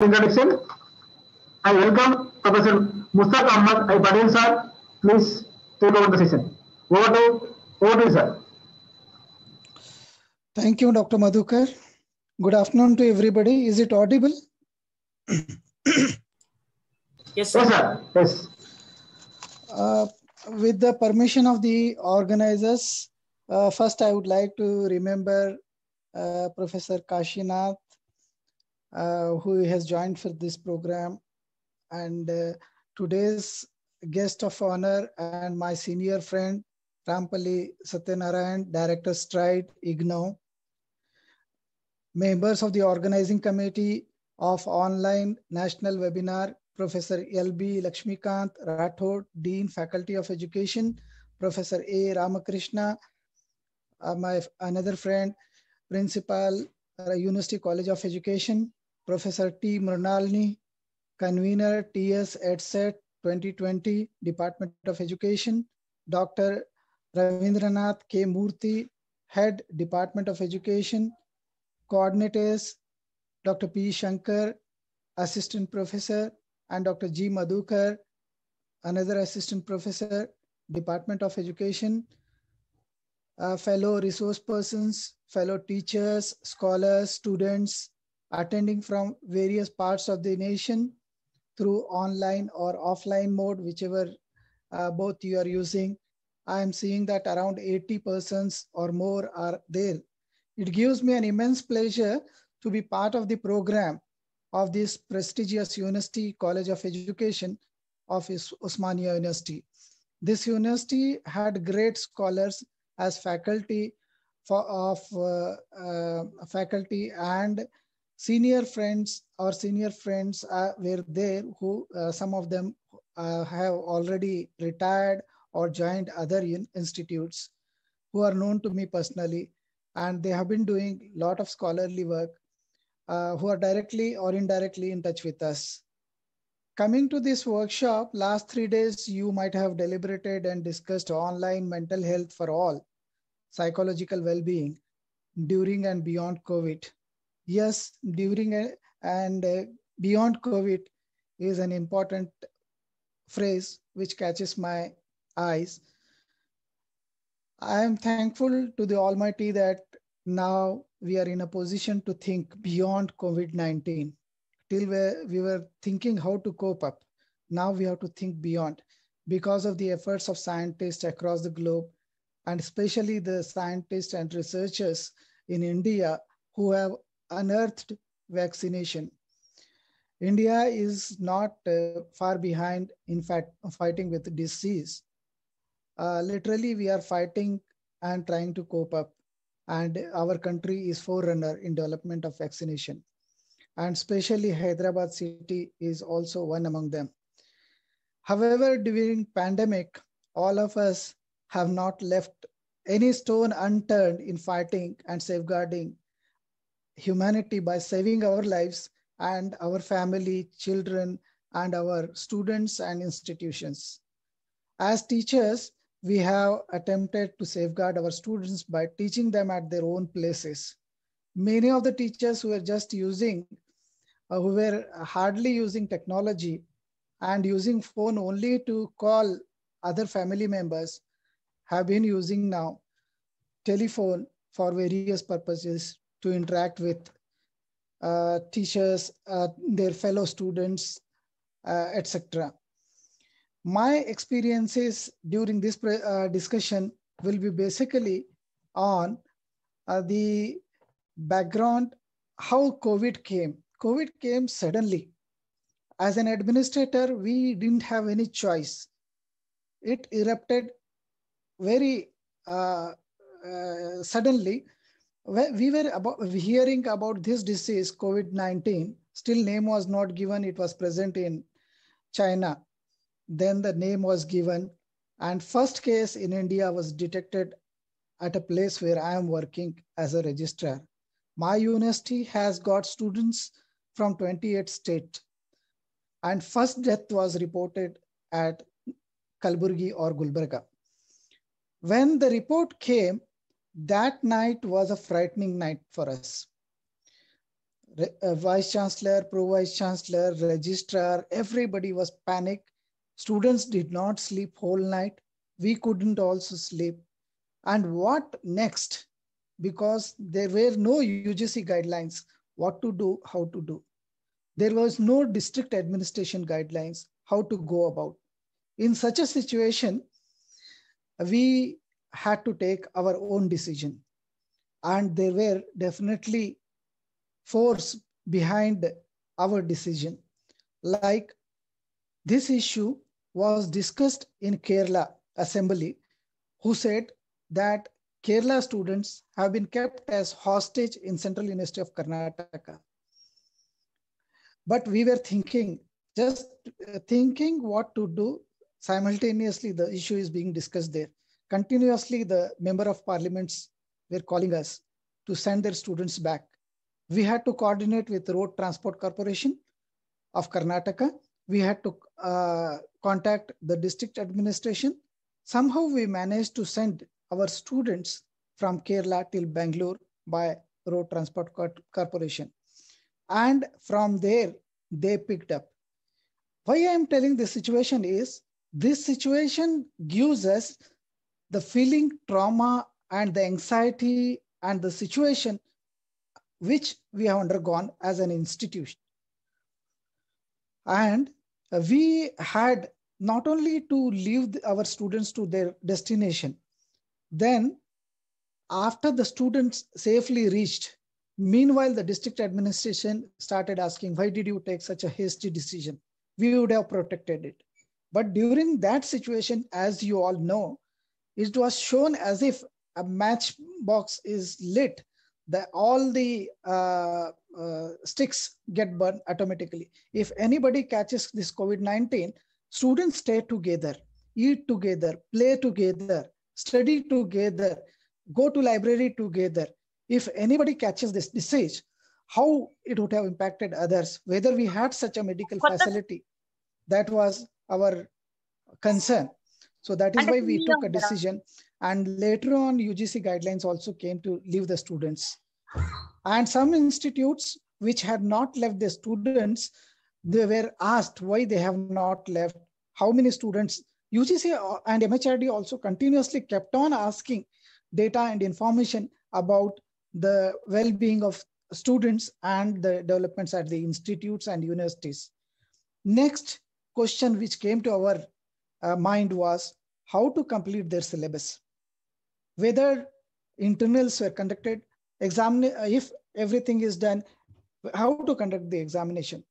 introduction. I welcome Professor Mustafa Ahmad I Patel sir. Please take over the session. Over to, over to you, sir. Thank you, Dr. Madhukar. Good afternoon to everybody. Is it audible? yes, sir. Yes, sir. Yes. Uh, with the permission of the organizers, uh, first I would like to remember uh, Professor Kashinath uh, who has joined for this program. And uh, today's guest of honor and my senior friend, Rampali Satyanarayan, Director Stride, IGNO. Members of the organizing committee of online national webinar, Professor L.B. Lakshmikant Rathod, Dean, Faculty of Education, Professor A. Ramakrishna, uh, my another friend, Principal, uh, University College of Education, Professor T. Murnalni, Convener TS EdSet 2020, Department of Education, Dr. Ravindranath K. Murthy, Head Department of Education, Coordinators, Dr. P. Shankar, Assistant Professor, and Dr. G. Madhukar, another Assistant Professor, Department of Education, uh, fellow resource persons, fellow teachers, scholars, students, attending from various parts of the nation through online or offline mode, whichever uh, both you are using. I am seeing that around 80 persons or more are there. It gives me an immense pleasure to be part of the program of this prestigious university, College of Education of Osmania University. This university had great scholars as faculty for, of uh, uh, faculty and senior friends our senior friends uh, were there who uh, some of them uh, have already retired or joined other in institutes who are known to me personally and they have been doing a lot of scholarly work uh, who are directly or indirectly in touch with us coming to this workshop last three days you might have deliberated and discussed online mental health for all psychological well-being during and beyond covid yes, during a, and uh, beyond COVID is an important phrase which catches my eyes. I am thankful to the Almighty that now we are in a position to think beyond COVID 19. Till where we were thinking how to cope up, now we have to think beyond because of the efforts of scientists across the globe, and especially the scientists and researchers in India who have unearthed vaccination. India is not uh, far behind in fact fighting with disease. Uh, literally, we are fighting and trying to cope up. And our country is forerunner in development of vaccination. And especially Hyderabad city is also one among them. However, during pandemic, all of us have not left any stone unturned in fighting and safeguarding humanity by saving our lives and our family, children, and our students and institutions. As teachers, we have attempted to safeguard our students by teaching them at their own places. Many of the teachers who were just using, uh, who were hardly using technology and using phone only to call other family members have been using now telephone for various purposes to interact with uh, teachers, uh, their fellow students, uh, etc. My experiences during this uh, discussion will be basically on uh, the background, how COVID came. COVID came suddenly. As an administrator, we didn't have any choice. It erupted very uh, suddenly we were about hearing about this disease covid-19 still name was not given it was present in china then the name was given and first case in india was detected at a place where i am working as a registrar my university has got students from 28 state and first death was reported at kalburgi or gulbarga when the report came that night was a frightening night for us. Re uh, Vice Chancellor, Pro Vice Chancellor, Registrar, everybody was panicked. Students did not sleep whole night. We couldn't also sleep. And what next? Because there were no UGC guidelines, what to do, how to do. There was no district administration guidelines, how to go about. In such a situation, we had to take our own decision. And there were definitely force behind our decision. Like this issue was discussed in Kerala Assembly, who said that Kerala students have been kept as hostage in Central University of Karnataka. But we were thinking, just uh, thinking what to do simultaneously, the issue is being discussed there continuously the member of parliaments were calling us to send their students back. We had to coordinate with Road Transport Corporation of Karnataka. We had to uh, contact the district administration. Somehow we managed to send our students from Kerala till Bangalore by Road Transport Corporation. And from there, they picked up. Why I am telling this situation is this situation gives us the feeling trauma and the anxiety and the situation which we have undergone as an institution and we had not only to leave our students to their destination then after the students safely reached meanwhile the district administration started asking why did you take such a hasty decision we would have protected it but during that situation as you all know it was shown as if a matchbox is lit, that all the uh, uh, sticks get burned automatically. If anybody catches this COVID-19, students stay together, eat together, play together, study together, go to library together. If anybody catches this disease, how it would have impacted others, whether we had such a medical facility, that was our concern. So that is and why we took a decision. And later on, UGC guidelines also came to leave the students. And some institutes which had not left the students, they were asked why they have not left, how many students. UGC and MHRD also continuously kept on asking data and information about the well-being of students and the developments at the institutes and universities. Next question which came to our uh, mind was how to complete their syllabus. Whether internals were conducted, examine, uh, if everything is done, how to conduct the examination.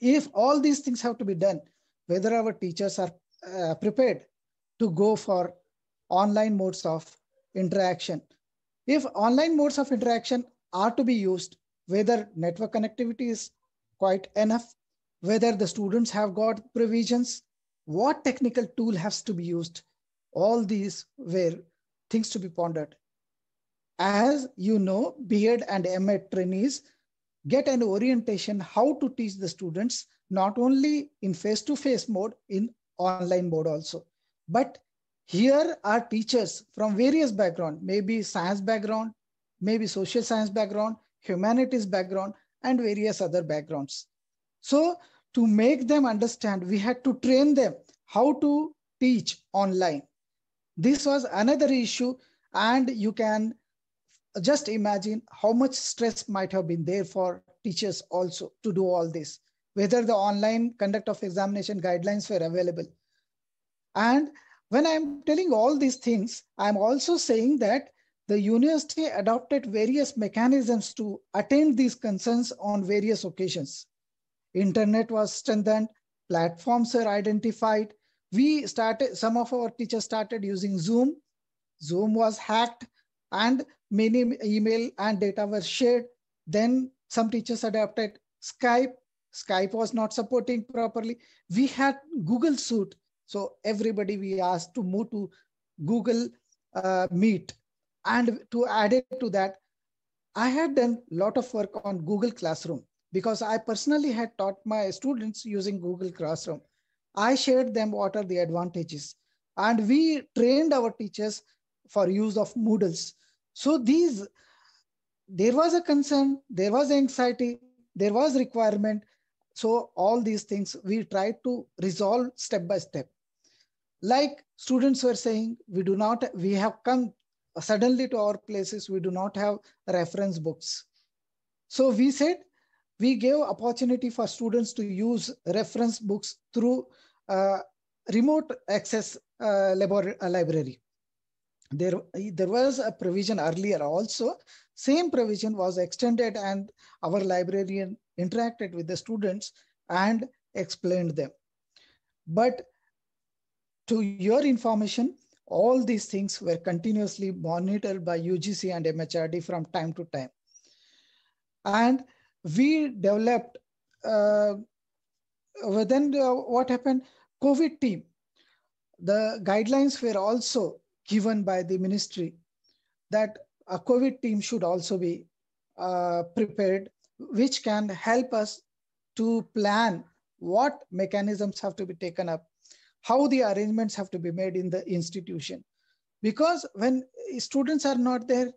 If all these things have to be done, whether our teachers are uh, prepared to go for online modes of interaction. If online modes of interaction are to be used, whether network connectivity is quite enough, whether the students have got provisions what technical tool has to be used all these were things to be pondered as you know beard and ma trainees get an orientation how to teach the students not only in face to face mode in online mode also but here are teachers from various background maybe science background maybe social science background humanities background and various other backgrounds so to make them understand, we had to train them how to teach online. This was another issue, and you can just imagine how much stress might have been there for teachers also to do all this, whether the online conduct of examination guidelines were available. And when I'm telling all these things, I'm also saying that the university adopted various mechanisms to attend these concerns on various occasions. Internet was strengthened. Platforms were identified. We started, some of our teachers started using Zoom. Zoom was hacked and many email and data were shared. Then some teachers adapted Skype. Skype was not supporting properly. We had Google Suite. So everybody we asked to move to Google uh, Meet. And to add it to that, I had done a lot of work on Google Classroom because I personally had taught my students using Google Classroom. I shared them what are the advantages. And we trained our teachers for use of Moodles. So these, there was a concern, there was anxiety, there was requirement. So all these things we tried to resolve step by step. Like students were saying, we do not, we have come suddenly to our places, we do not have reference books. So we said, we gave opportunity for students to use reference books through uh, remote access uh, uh, library. There, there was a provision earlier also. Same provision was extended and our librarian interacted with the students and explained them. But to your information, all these things were continuously monitored by UGC and MHRD from time to time. And we developed uh, within the, what happened covid team the guidelines were also given by the ministry that a covid team should also be uh, prepared which can help us to plan what mechanisms have to be taken up how the arrangements have to be made in the institution because when students are not there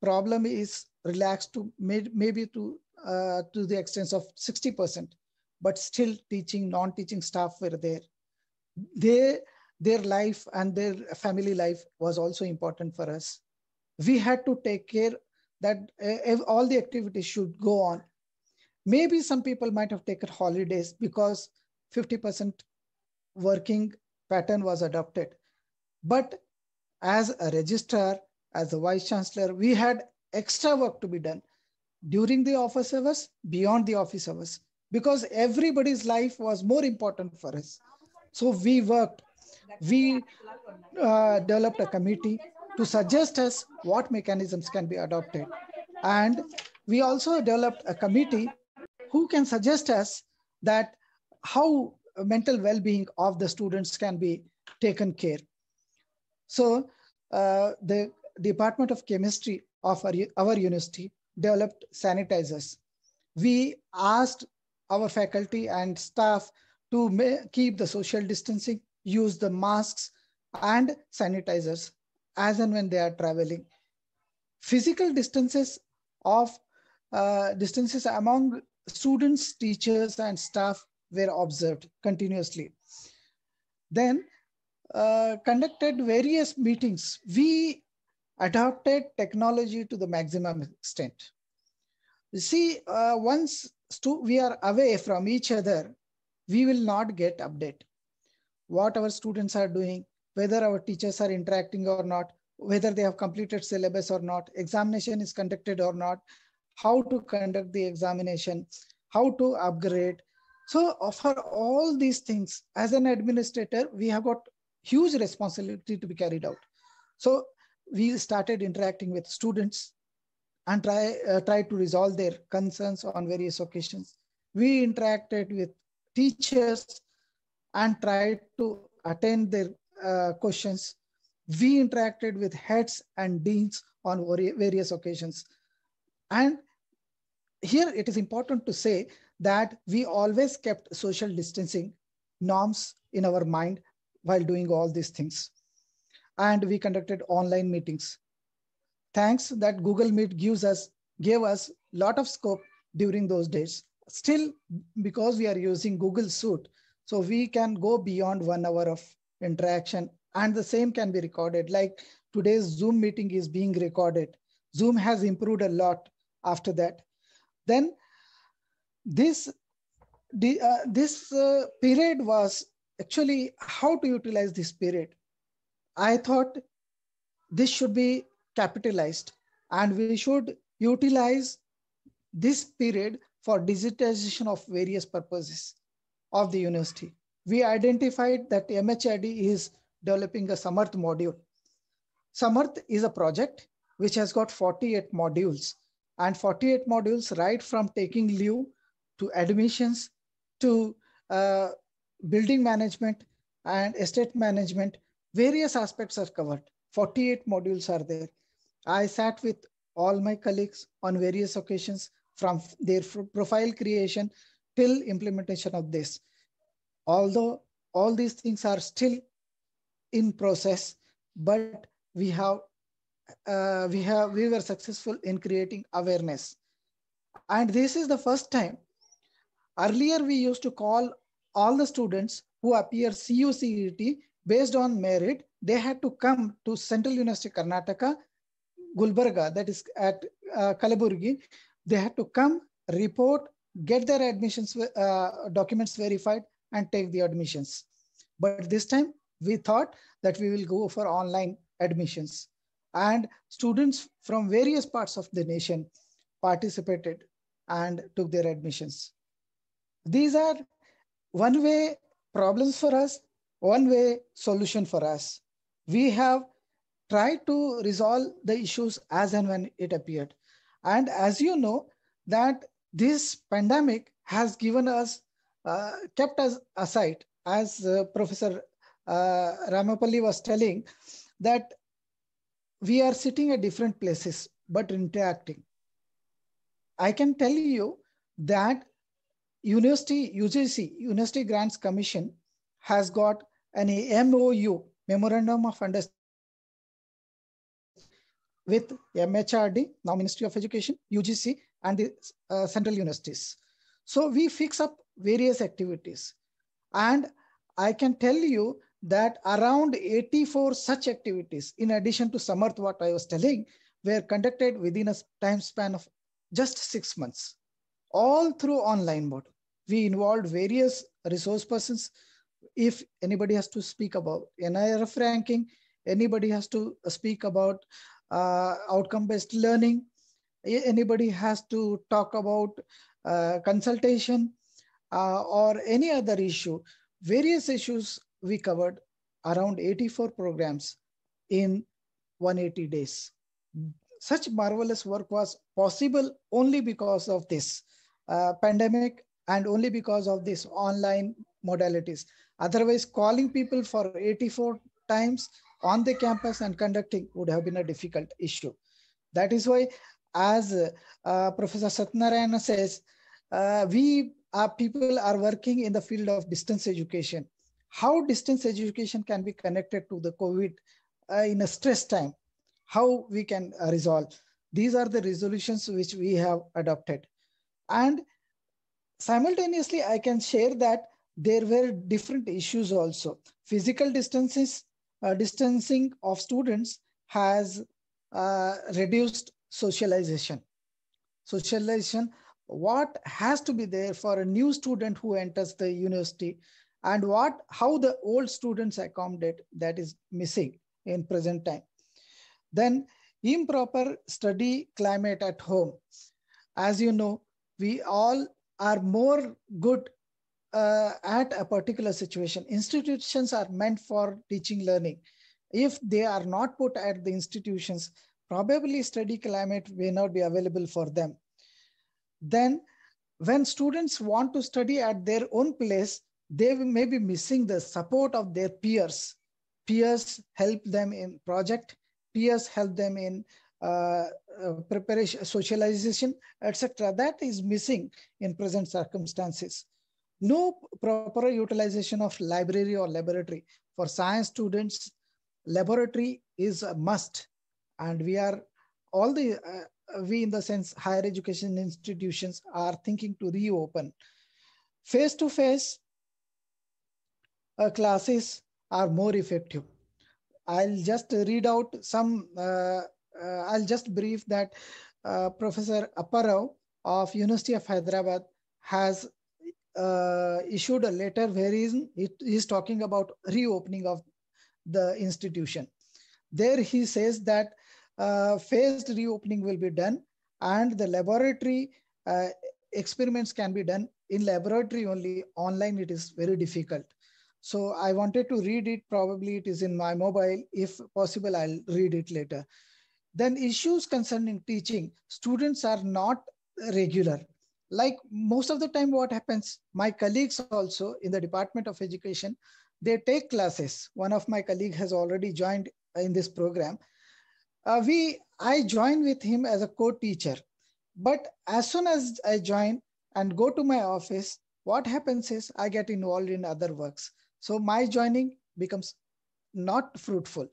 problem is relaxed to maybe to uh, to the extent of 60%, but still teaching, non-teaching staff were there. They, their life and their family life was also important for us. We had to take care that uh, all the activities should go on. Maybe some people might have taken holidays because 50% working pattern was adopted. But as a registrar, as a vice chancellor, we had extra work to be done during the office hours, beyond the office hours, because everybody's life was more important for us. So we worked. We uh, developed a committee to suggest us what mechanisms can be adopted. And we also developed a committee who can suggest us that how mental well-being of the students can be taken care. So uh, the Department of Chemistry of our, our university developed sanitizers. We asked our faculty and staff to keep the social distancing, use the masks and sanitizers as and when they are traveling. Physical distances of uh, distances among students, teachers, and staff were observed continuously. Then uh, conducted various meetings. We adopted technology to the maximum extent. You see, uh, once we are away from each other, we will not get update. What our students are doing, whether our teachers are interacting or not, whether they have completed syllabus or not, examination is conducted or not, how to conduct the examination, how to upgrade. So uh, for all these things, as an administrator, we have got huge responsibility to be carried out. So we started interacting with students and try, uh, try to resolve their concerns on various occasions. We interacted with teachers and tried to attend their uh, questions. We interacted with heads and deans on various occasions. And here it is important to say that we always kept social distancing norms in our mind while doing all these things and we conducted online meetings. Thanks that Google Meet gives us, gave us lot of scope during those days. Still, because we are using Google Suite, so we can go beyond one hour of interaction and the same can be recorded. Like today's Zoom meeting is being recorded. Zoom has improved a lot after that. Then this, the, uh, this uh, period was actually how to utilize this period. I thought this should be capitalized and we should utilize this period for digitization of various purposes of the university. We identified that MHRD is developing a Samarth module. Samarth is a project which has got 48 modules and 48 modules right from taking leave to admissions to uh, building management and estate management various aspects are covered. 48 modules are there. I sat with all my colleagues on various occasions from their profile creation till implementation of this. Although all these things are still in process, but we have uh, we have we were successful in creating awareness, and this is the first time. Earlier, we used to call all the students who appear CUCET based on merit, they had to come to Central University Karnataka, Gulbarga, that is at uh, Kalaburgi. They had to come, report, get their admissions uh, documents verified, and take the admissions. But this time we thought that we will go for online admissions. And students from various parts of the nation participated and took their admissions. These are one way problems for us one way solution for us. We have tried to resolve the issues as and when it appeared. And as you know, that this pandemic has given us, uh, kept us aside, as uh, Professor uh, Ramapalli was telling, that we are sitting at different places but interacting. I can tell you that University UGC, University Grants Commission, has got an MOU, Memorandum of Understanding, with MHRD, now Ministry of Education, UGC, and the uh, central universities. So we fix up various activities. And I can tell you that around 84 such activities, in addition to Samarth, what I was telling, were conducted within a time span of just six months, all through online mode. We involved various resource persons, if anybody has to speak about NIRF ranking, anybody has to speak about uh, outcome-based learning, anybody has to talk about uh, consultation uh, or any other issue, various issues we covered around 84 programs in 180 days. Such marvelous work was possible only because of this uh, pandemic and only because of this online modalities. Otherwise, calling people for 84 times on the campus and conducting would have been a difficult issue. That is why, as uh, Professor Satnarayana says, uh, we are people are working in the field of distance education. How distance education can be connected to the COVID uh, in a stress time? How we can uh, resolve? These are the resolutions which we have adopted. And simultaneously, I can share that there were different issues also. Physical distances, uh, distancing of students has uh, reduced socialization. Socialization, what has to be there for a new student who enters the university and what, how the old students accommodate that is missing in present time. Then improper study climate at home. As you know, we all are more good uh, at a particular situation. Institutions are meant for teaching learning. If they are not put at the institutions, probably study climate may not be available for them. Then when students want to study at their own place, they may be missing the support of their peers. Peers help them in project, peers help them in uh, uh preparation, socialization, etc. That is missing in present circumstances no proper utilization of library or laboratory. For science students, laboratory is a must. And we are all the, uh, we in the sense, higher education institutions are thinking to reopen. Face to face uh, classes are more effective. I'll just read out some, uh, uh I'll just brief that uh, Professor aparao of University of Hyderabad has uh, issued a letter wherein it is talking about reopening of the institution. There he says that uh, phased reopening will be done and the laboratory uh, experiments can be done in laboratory only. Online it is very difficult. So I wanted to read it. Probably it is in my mobile. If possible, I'll read it later. Then issues concerning teaching. Students are not regular like most of the time what happens my colleagues also in the department of education they take classes one of my colleague has already joined in this program uh, we i join with him as a co-teacher but as soon as i join and go to my office what happens is i get involved in other works so my joining becomes not fruitful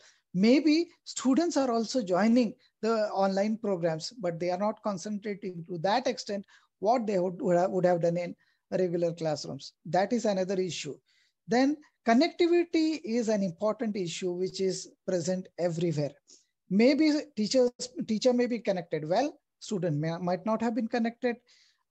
maybe students are also joining the online programs but they are not concentrating to that extent what they would, would have done in regular classrooms. That is another issue. Then connectivity is an important issue which is present everywhere. Maybe teachers, teacher may be connected well, student may, might not have been connected.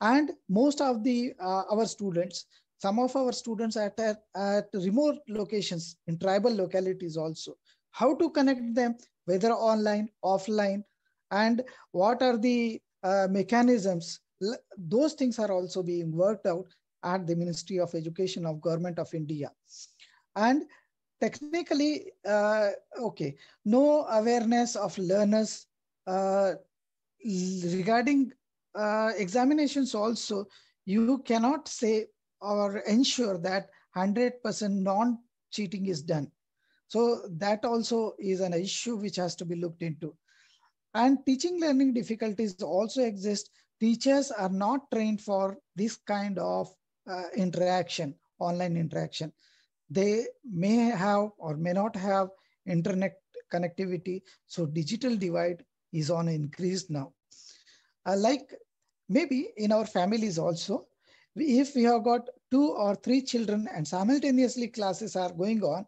And most of the uh, our students, some of our students at, at, at remote locations in tribal localities also, how to connect them, whether online, offline, and what are the uh, mechanisms those things are also being worked out at the Ministry of Education of Government of India. And technically, uh, okay, no awareness of learners uh, regarding uh, examinations also, you cannot say or ensure that 100% non-cheating is done. So that also is an issue which has to be looked into. And teaching learning difficulties also exist teachers are not trained for this kind of uh, interaction, online interaction. They may have or may not have internet connectivity. So digital divide is on increase now. Uh, like maybe in our families also, if we have got two or three children and simultaneously classes are going on,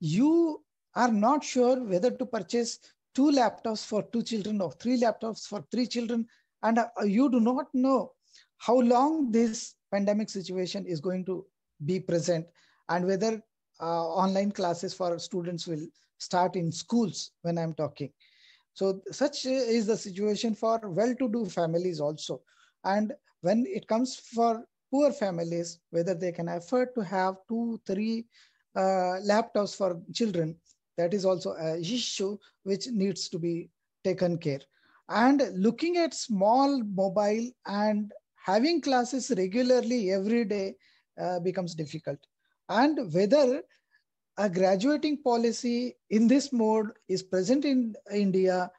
you are not sure whether to purchase two laptops for two children or three laptops for three children and uh, you do not know how long this pandemic situation is going to be present and whether uh, online classes for students will start in schools when I'm talking. So such is the situation for well-to-do families also. And when it comes for poor families, whether they can afford to have two, three uh, laptops for children, that is also a issue which needs to be taken care and looking at small mobile and having classes regularly every day uh, becomes difficult and whether a graduating policy in this mode is present in india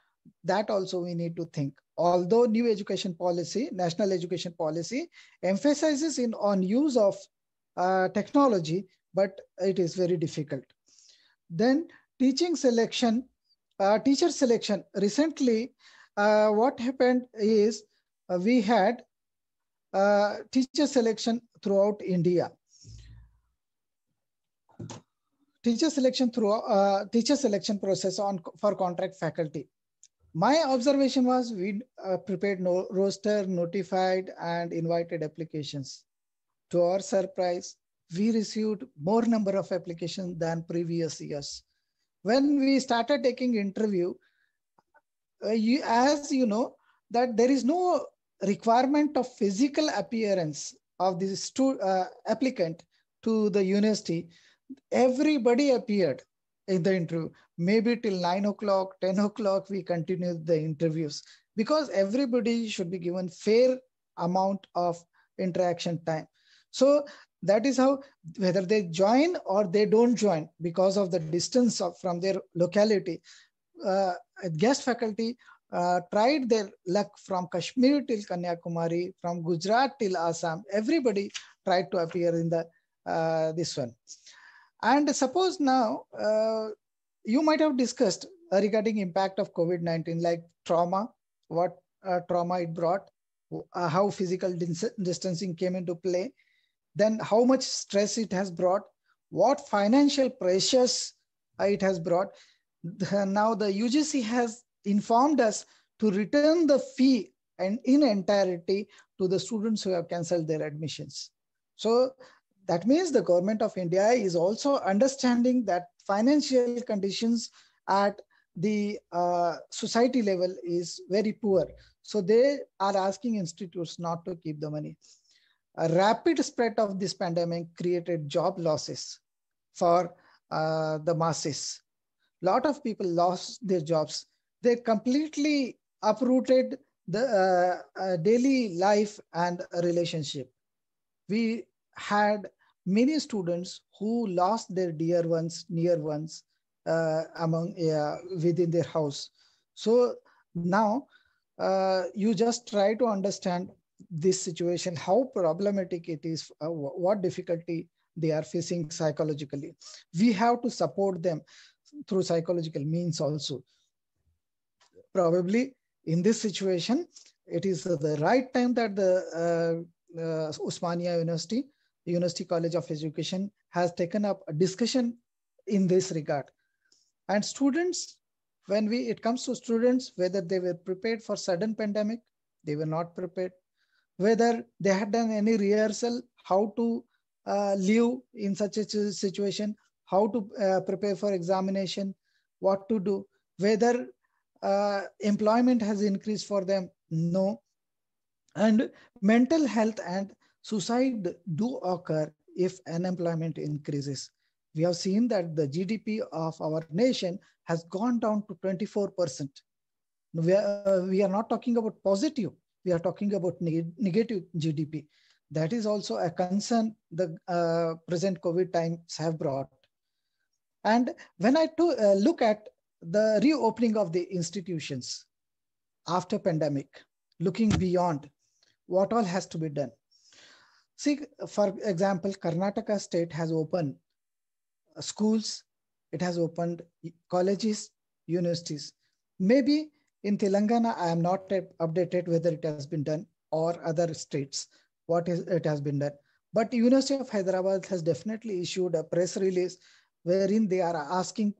that also we need to think although new education policy national education policy emphasizes in on use of uh, technology but it is very difficult then teaching selection uh, teacher selection recently uh, what happened is uh, we had uh, teacher selection throughout India. Teacher selection through uh, teacher selection process on for contract faculty. My observation was we uh, prepared no roster, notified, and invited applications. To our surprise, we received more number of applications than previous years. When we started taking interview, uh, you, as you know, that there is no requirement of physical appearance of the stu- uh, applicant to the university. Everybody appeared in the interview. Maybe till nine o'clock, 10 o'clock, we continued the interviews because everybody should be given fair amount of interaction time. So that is how whether they join or they don't join because of the distance of, from their locality uh, guest faculty uh, tried their luck from Kashmir till Kanyakumari, from Gujarat till Assam. Everybody tried to appear in the uh, this one. And suppose now you might have discussed regarding impact of COVID-19, like trauma, what uh, trauma it brought, uh, how physical distancing came into play, then how much stress it has brought, what financial pressures it has brought the, now the UGC has informed us to return the fee and in entirety to the students who have cancelled their admissions. So that means the government of India is also understanding that financial conditions at the uh, society level is very poor. So they are asking institutes not to keep the money. A rapid spread of this pandemic created job losses for uh, the masses lot of people lost their jobs. They completely uprooted the uh, uh, daily life and relationship. We had many students who lost their dear ones, near ones uh, among within their house. So now uh, you just try to understand this situation, how problematic it is, uh, what difficulty they are facing psychologically. We have to support them through psychological means also. Probably in this situation, it is the right time that the uh, uh, Usmania University, University College of Education has taken up a discussion in this regard. And students, when we it comes to students, whether they were prepared for sudden pandemic, they were not prepared, whether they had done any rehearsal, how to uh, live in such a situation, how to uh, prepare for examination, what to do, whether uh, employment has increased for them, no. And mental health and suicide do occur if unemployment increases. We have seen that the GDP of our nation has gone down to 24%. We are, uh, we are not talking about positive, we are talking about neg negative GDP. That is also a concern the uh, present COVID times have brought. And when I to, uh, look at the reopening of the institutions after pandemic, looking beyond what all has to be done. See, for example, Karnataka state has opened schools, it has opened colleges, universities. Maybe in Telangana, I am not updated whether it has been done or other states, what is, it has been done. But University of Hyderabad has definitely issued a press release wherein they are asking,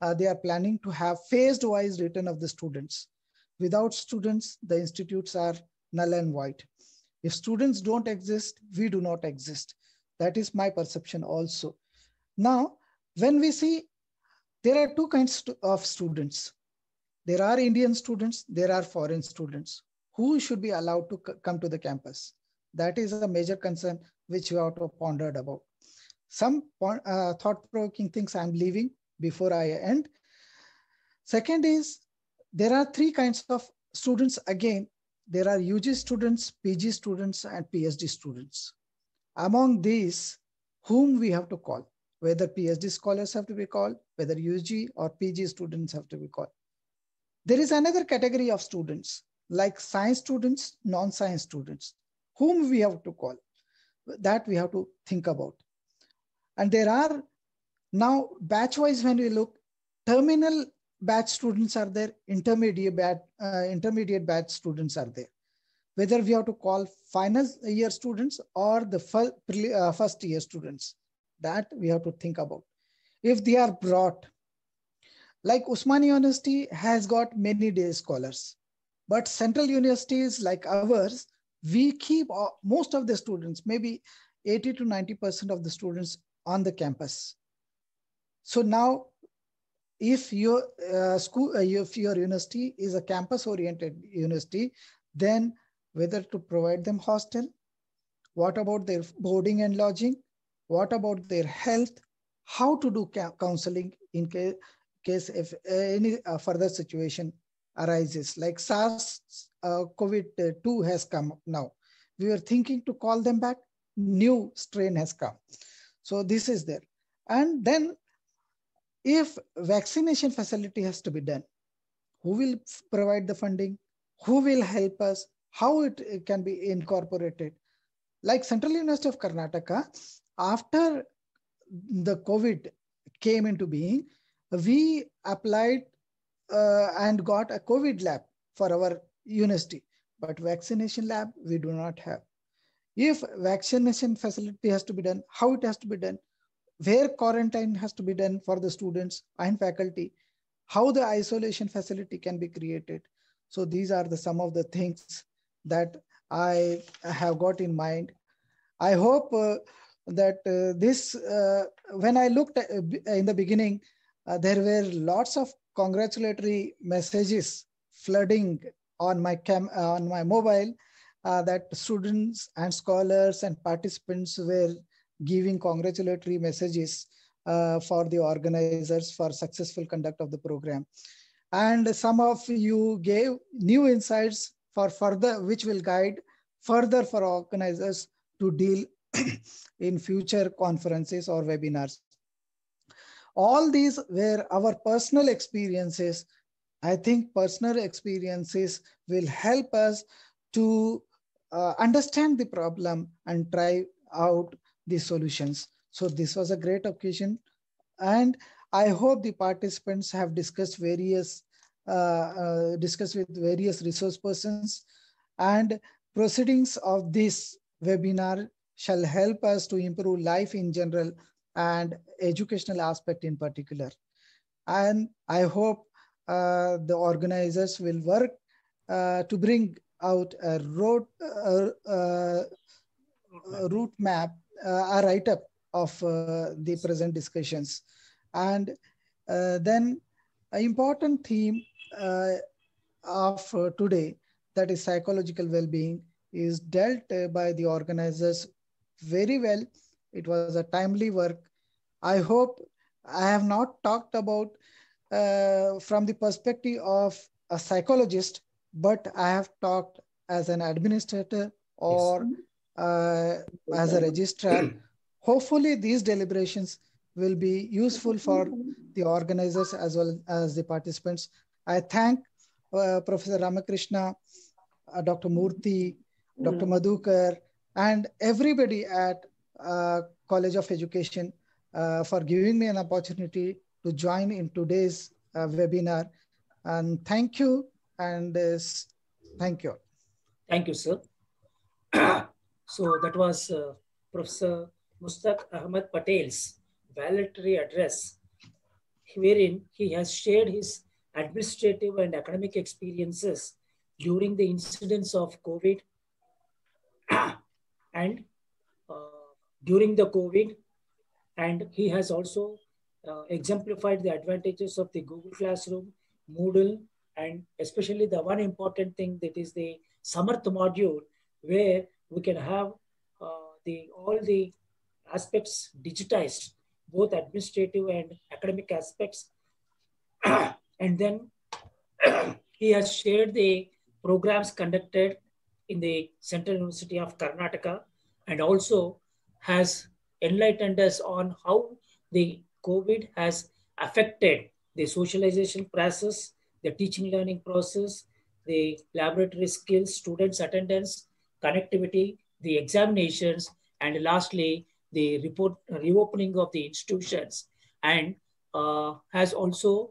uh, they are planning to have phased wise return of the students. Without students, the institutes are null and void. If students don't exist, we do not exist. That is my perception also. Now, when we see, there are two kinds of students. There are Indian students, there are foreign students. Who should be allowed to come to the campus? That is a major concern which you have to pondered about some uh, thought-provoking things I'm leaving before I end. Second is there are three kinds of students. Again, there are UG students, PG students, and PhD students. Among these, whom we have to call, whether PhD scholars have to be called, whether UG or PG students have to be called. There is another category of students, like science students, non-science students, whom we have to call. That we have to think about. And there are now batch wise, when we look, terminal batch students are there, intermediate batch, uh, intermediate batch students are there. Whether we have to call final year students or the first, uh, first year students, that we have to think about. If they are brought, like Usmani University has got many day scholars, but central universities like ours, we keep uh, most of the students, maybe 80 to 90% of the students on the campus. So now, if your uh, school, uh, if your university is a campus-oriented university, then whether to provide them hostel, what about their boarding and lodging, what about their health, how to do counseling in case, case if any uh, further situation arises, like SARS uh, COVID-2 has come now. We were thinking to call them back, new strain has come. So this is there. And then if vaccination facility has to be done, who will provide the funding? Who will help us? How it, it can be incorporated? Like Central University of Karnataka, after the COVID came into being, we applied uh, and got a COVID lab for our university, but vaccination lab we do not have if vaccination facility has to be done, how it has to be done, where quarantine has to be done for the students and faculty, how the isolation facility can be created. So these are the some of the things that I have got in mind. I hope uh, that uh, this, uh, when I looked at, uh, in the beginning, uh, there were lots of congratulatory messages flooding on my cam uh, on my mobile uh, that students and scholars and participants were giving congratulatory messages uh, for the organizers for successful conduct of the program. And some of you gave new insights for further, which will guide further for organizers to deal in future conferences or webinars. All these were our personal experiences. I think personal experiences will help us to uh, understand the problem and try out the solutions. So this was a great occasion. And I hope the participants have discussed various, uh, uh, discussed with various resource persons and proceedings of this webinar shall help us to improve life in general and educational aspect in particular. And I hope uh, the organizers will work uh, to bring out a road uh, route map, uh, a write up of uh, the present discussions. And uh, then an important theme of today, that is psychological well-being, is dealt by the organizers very well. It was a timely work. I hope I have not talked about uh, from the perspective of a psychologist, but I have talked as an administrator or yes. uh, as a registrar. Hopefully, these deliberations will be useful for the organizers as well as the participants. I thank uh, Professor Ramakrishna, uh, Dr. Murthy, mm-hmm. Dr. Madhukar, and everybody at uh, College of Education uh, for giving me an opportunity to join in today's uh, webinar. And thank you and uh, thank you. Thank you, sir. so that was uh, Professor Mustak Ahmed Patel's valedictory address, wherein he has shared his administrative and academic experiences during the incidence of COVID and uh, during the COVID. And he has also uh, exemplified the advantages of the Google Classroom, Moodle, and especially the one important thing that is the Samarth module, where we can have uh, the all the aspects digitized, both administrative and academic aspects. and then he has shared the programs conducted in the Central University of Karnataka and also has enlightened us on how the COVID has affected the socialization process the teaching learning process, the laboratory skills, students' attendance, connectivity, the examinations, and lastly, the report, reopening of the institutions, and uh, has also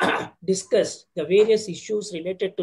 discussed the various issues related to